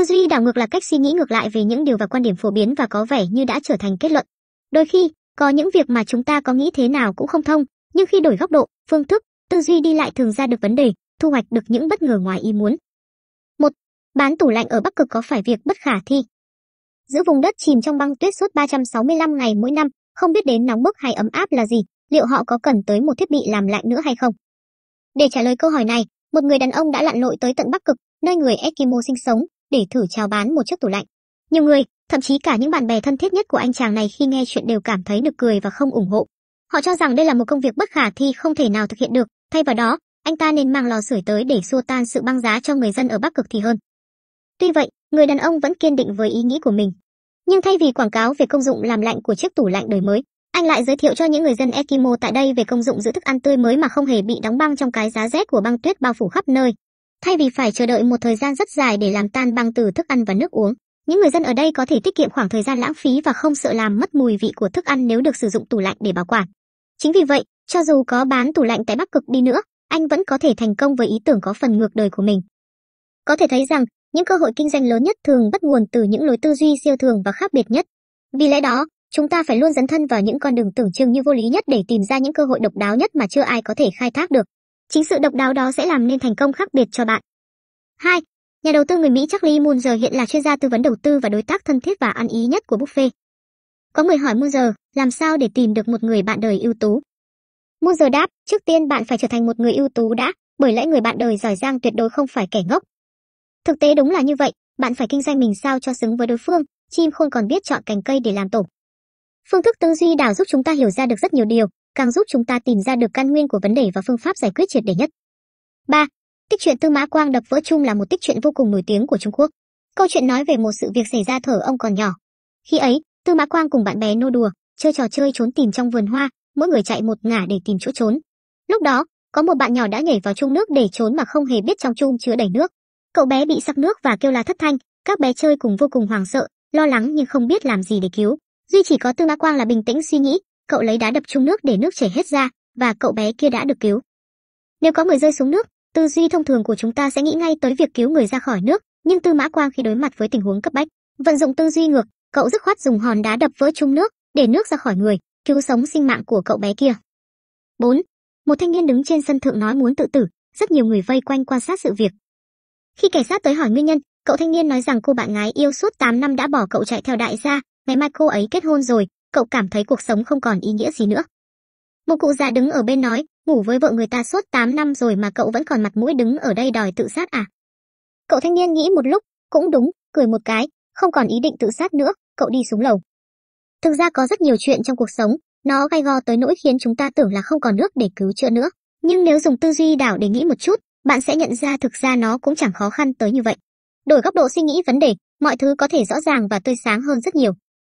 tư duy đảo ngược là cách suy nghĩ ngược lại về những điều và quan điểm phổ biến và có vẻ như đã trở thành kết luận đôi khi có những việc mà chúng ta có nghĩ thế nào cũng không thông nhưng khi đổi góc độ phương thức tư duy đi lại thường ra được vấn đề thu hoạch được những bất ngờ ngoài ý muốn một bán tủ lạnh ở bắc cực có phải việc bất khả thi Giữa vùng đất chìm trong băng tuyết suốt 365 ngày mỗi năm không biết đến nóng bức hay ấm áp là gì liệu họ có cần tới một thiết bị làm lạnh nữa hay không để trả lời câu hỏi này một người đàn ông đã lặn lội tới tận bắc cực nơi người eskimo sinh sống để thử chào bán một chiếc tủ lạnh. Nhiều người, thậm chí cả những bạn bè thân thiết nhất của anh chàng này khi nghe chuyện đều cảm thấy nực cười và không ủng hộ. Họ cho rằng đây là một công việc bất khả thi không thể nào thực hiện được, thay vào đó, anh ta nên mang lò sưởi tới để xua tan sự băng giá cho người dân ở Bắc Cực thì hơn. Tuy vậy, người đàn ông vẫn kiên định với ý nghĩ của mình. Nhưng thay vì quảng cáo về công dụng làm lạnh của chiếc tủ lạnh đời mới, anh lại giới thiệu cho những người dân Eskimo tại đây về công dụng giữ thức ăn tươi mới mà không hề bị đóng băng trong cái giá rét của băng tuyết bao phủ khắp nơi, thay vì phải chờ đợi một thời gian rất dài để làm tan băng từ thức ăn và nước uống những người dân ở đây có thể tiết kiệm khoảng thời gian lãng phí và không sợ làm mất mùi vị của thức ăn nếu được sử dụng tủ lạnh để bảo quản chính vì vậy cho dù có bán tủ lạnh tại bắc cực đi nữa anh vẫn có thể thành công với ý tưởng có phần ngược đời của mình có thể thấy rằng những cơ hội kinh doanh lớn nhất thường bắt nguồn từ những lối tư duy siêu thường và khác biệt nhất vì lẽ đó chúng ta phải luôn dấn thân vào những con đường tưởng chừng như vô lý nhất để tìm ra những cơ hội độc đáo nhất mà chưa ai có thể khai thác được Chính sự độc đáo đó sẽ làm nên thành công khác biệt cho bạn. 2. Nhà đầu tư người Mỹ Charlie Munger hiện là chuyên gia tư vấn đầu tư và đối tác thân thiết và ăn ý nhất của Buffett. Có người hỏi Munger, làm sao để tìm được một người bạn đời ưu tú? Munger đáp, trước tiên bạn phải trở thành một người ưu tú đã, bởi lẽ người bạn đời giỏi giang tuyệt đối không phải kẻ ngốc. Thực tế đúng là như vậy, bạn phải kinh doanh mình sao cho xứng với đối phương, chim khôn còn biết chọn cành cây để làm tổ. Phương thức tư duy đảo giúp chúng ta hiểu ra được rất nhiều điều, càng giúp chúng ta tìm ra được căn nguyên của vấn đề và phương pháp giải quyết triệt để nhất. 3. Tích truyện Tư Mã Quang đập vỡ chung là một tích truyện vô cùng nổi tiếng của Trung Quốc. Câu chuyện nói về một sự việc xảy ra thở ông còn nhỏ. Khi ấy, Tư Mã Quang cùng bạn bè nô đùa, chơi trò chơi trốn tìm trong vườn hoa, mỗi người chạy một ngả để tìm chỗ trốn. Lúc đó, có một bạn nhỏ đã nhảy vào chung nước để trốn mà không hề biết trong chung chứa đầy nước. Cậu bé bị sặc nước và kêu la thất thanh, các bé chơi cùng vô cùng hoảng sợ, lo lắng nhưng không biết làm gì để cứu. Duy chỉ có Tư Mã Quang là bình tĩnh suy nghĩ, cậu lấy đá đập trung nước để nước chảy hết ra, và cậu bé kia đã được cứu. Nếu có người rơi xuống nước, tư duy thông thường của chúng ta sẽ nghĩ ngay tới việc cứu người ra khỏi nước, nhưng Tư Mã Quang khi đối mặt với tình huống cấp bách, vận dụng tư duy ngược, cậu dứt khoát dùng hòn đá đập vỡ trung nước, để nước ra khỏi người, cứu sống sinh mạng của cậu bé kia. 4. Một thanh niên đứng trên sân thượng nói muốn tự tử, rất nhiều người vây quanh quan sát sự việc. Khi cảnh sát tới hỏi nguyên nhân, cậu thanh niên nói rằng cô bạn gái yêu suốt 8 năm đã bỏ cậu chạy theo đại gia, ngày mai cô ấy kết hôn rồi, cậu cảm thấy cuộc sống không còn ý nghĩa gì nữa. Một cụ già đứng ở bên nói, ngủ với vợ người ta suốt 8 năm rồi mà cậu vẫn còn mặt mũi đứng ở đây đòi tự sát à? Cậu thanh niên nghĩ một lúc, cũng đúng, cười một cái, không còn ý định tự sát nữa, cậu đi xuống lầu. Thực ra có rất nhiều chuyện trong cuộc sống, nó gai go tới nỗi khiến chúng ta tưởng là không còn nước để cứu chữa nữa. Nhưng nếu dùng tư duy đảo để nghĩ một chút, bạn sẽ nhận ra thực ra nó cũng chẳng khó khăn tới như vậy. Đổi góc độ suy nghĩ vấn đề, mọi thứ có thể rõ ràng và tươi sáng hơn rất nhiều.